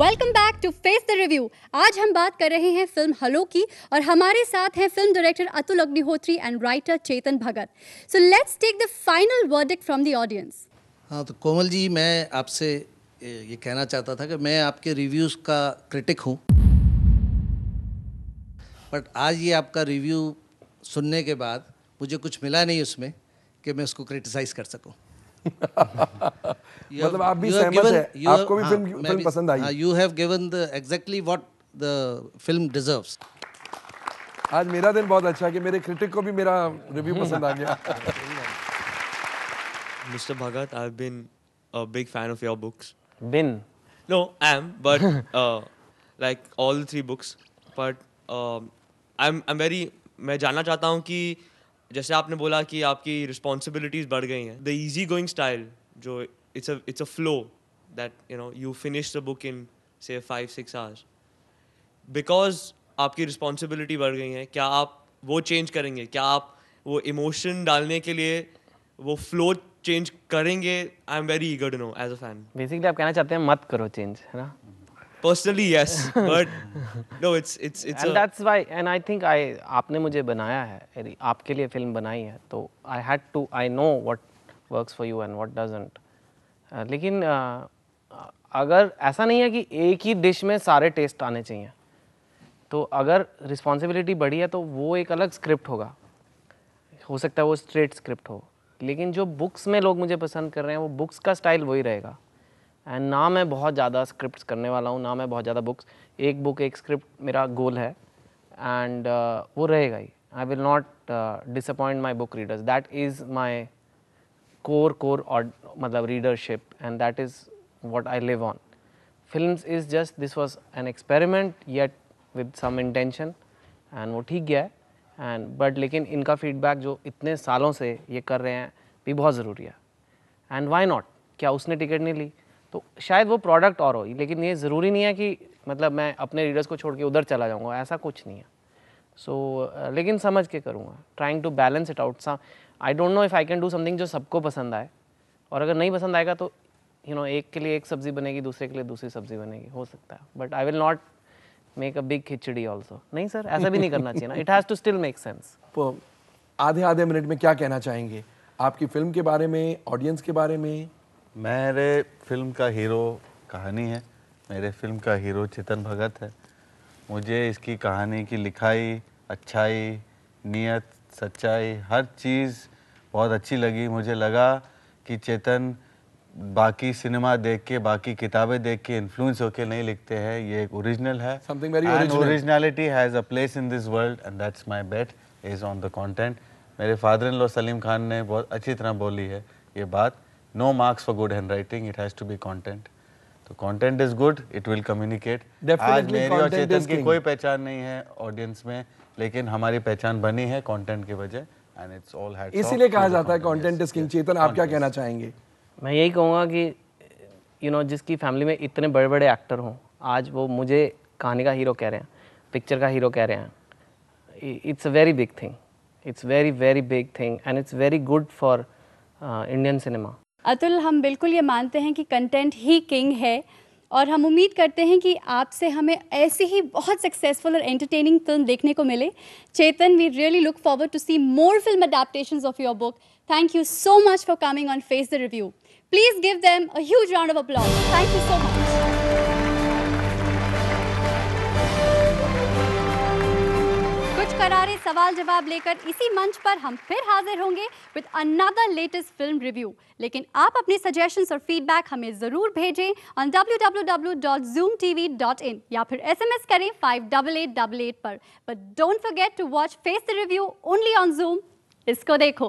welcome back to Face the Review आज हम बात कर रहे हैं फिल्म हलो की और हमारे साथ हैं film director Atul Agnihotri and writer Chetan Bhagat so let's take the final verdict from the audience हाँ तो कोमल जी मैं आपसे ये कहना चाहता था कि मैं आपके रिव्यूज का क्रिटिक हूँ बट आज ये आपका रिव्यू सुनने के बाद मुझे कुछ मिला नहीं उसमें कि मैं उसको क्रिटिसाइज़ कर सकूँ मतलब आप भी सहमत given, है आपको भी फिल्म हाँ, पसंद आई you have given the exactly what the film deserves आज मेरा दिन बहुत अच्छा है कि मेरे क्रिटिक को भी मेरा रिव्यू पसंद आ गया Mister Bhagat I have been a big fan of your books no I am but like all three books but I am I am very मैं जानना चाहता हूँ कि जैसे आपने बोला कि आपकी रिस्पॉन्सिबिलिटीज़ बढ़ गई हैं द ईजी गोइंग स्टाइल जो it's it's a flow that you know you finish the book in से फाइव सिक्स आवर्स बिकॉज आपकी रिस्पॉन्सिबिलिटी बढ़ गई है क्या आप वो चेंज करेंगे क्या आप वो इमोशन डालने के लिए वो फ्लो चेंज करेंगे I am very eager to know as a fan basically आप कहना चाहते हैं मत करो चेंज है ना personally yes but no it's it's it's and that's why and I think I आपने मुझे बनाया है आपके लिए फिल्म बनाई है तो I had to I know know what for you and and what uh, लेकिन uh, अगर ऐसा नहीं है कि एक ही डिश में सारे टेस्ट आने चाहिए तो अगर रिस्पॉन्सिबिलिटी बढ़ी है तो वो एक अलग स्क्रिप्ट होगा हो सकता है वो स्ट्रेट स्क्रिप्ट हो लेकिन जो बुक्स में लोग मुझे पसंद कर रहे हैं वो बुक्स का स्टाइल वही रहेगा एंड ना मैं बहुत ज़्यादा स्क्रिप्ट करने वाला हूँ ना मैं बहुत ज़्यादा बुक्स एक बुक एक स्क्रिप्ट मेरा गोल है एंड uh, वो रहेगा ही I will not disappoint my book readers that is my core core और मतलब readership and that is what I live on film is just this was an experiment yet with some intention and वो ठीक गया है and but लेकिन इनका feedback जो इतने सालों से ये कर रहे हैं भी बहुत ज़रूरी है एंड वाई नॉट क्या उसने टिकट नहीं ली तो शायद वो प्रोडक्ट और हो लेकिन ये ज़रूरी नहीं है कि मतलब मैं अपने रीडर्स को छोड़ के उधर चला जाऊँगा ऐसा कुछ नहीं है सो so, लेकिन समझ के करूँगा trying to balance it out so I don't know if I can do something जो सबको पसंद आए और अगर नहीं पसंद आएगा तो यू you नो know, एक के लिए एक सब्ज़ी बनेगी दूसरे के लिए दूसरी सब्ज़ी बनेगी हो सकता है but I will not make a big khichdi also नहीं सर ऐसा भी नहीं करना चाहिए ना it has to still make sense आधे आधे मिनट में क्या कहना चाहेंगे आपकी फिल्म के बारे में ऑडियंस के बारे में मेरे फिल्म का हीरो कहानी है मेरे फिल्म का हीरो चेतन भगत है मुझे इसकी कहानी की लिखाई अच्छाई नियत सच्चाई हर चीज़ बहुत अच्छी लगी मुझे लगा कि चेतन बाकी सिनेमा देख के बाकी किताबें देख के इन्फ्लुएंस होके नहीं लिखते हैं ये एक ओरिजिनल है something very originality has a place in this world and that's my bet is on the content मेरे father in law Salim Khan ने बहुत अच्छी तरह बोली है ये बात no marks for good handwriting it has to be content तो content is good it will communicate आज मेरी और चेतन की कोई पहचान नहीं है ऑडियंस में लेकिन हमारी पहचान बनी है कॉन्टेंट की वजह एंड इट्स ऑल है इसीलिए कहा जाता है कॉन्टेंट इज किंग चेतन आप क्या कहना चाहेंगे मैं यही कहूँगा कि यू नो जिसकी फैमिली में इतने बड़े बड़े एक्टर हों आज वो मुझे कहानी का हीरो कह रहे हैं पिक्चर का हीरो कह रहे हैं it's a very big thing it's very very big thing and it's very good for Indian cinema Atul हम बिल्कुल ये मानते हैं कि कंटेंट ही किंग है और हम उम्मीद करते हैं कि आपसे हमें ऐसी ही बहुत सक्सेसफुल और एंटरटेनिंग फिल्म देखने को मिले Chetan we really look forward to see more film adaptation of your book thank you so much for coming on Face the Review please give them a huge round of applause thank you so much सवाल जवाब लेकर इसी मंच पर हम फिर हाजिर होंगे with another latest film review लेकिन आप अपने सजेशंस और फीडबैक हमें ज़रूर भेजें ऑन www.zoomtv.in या फिर एसएमएस करें 588888 पर but don't forget to watch Face the Review only on Zoom इसको देखो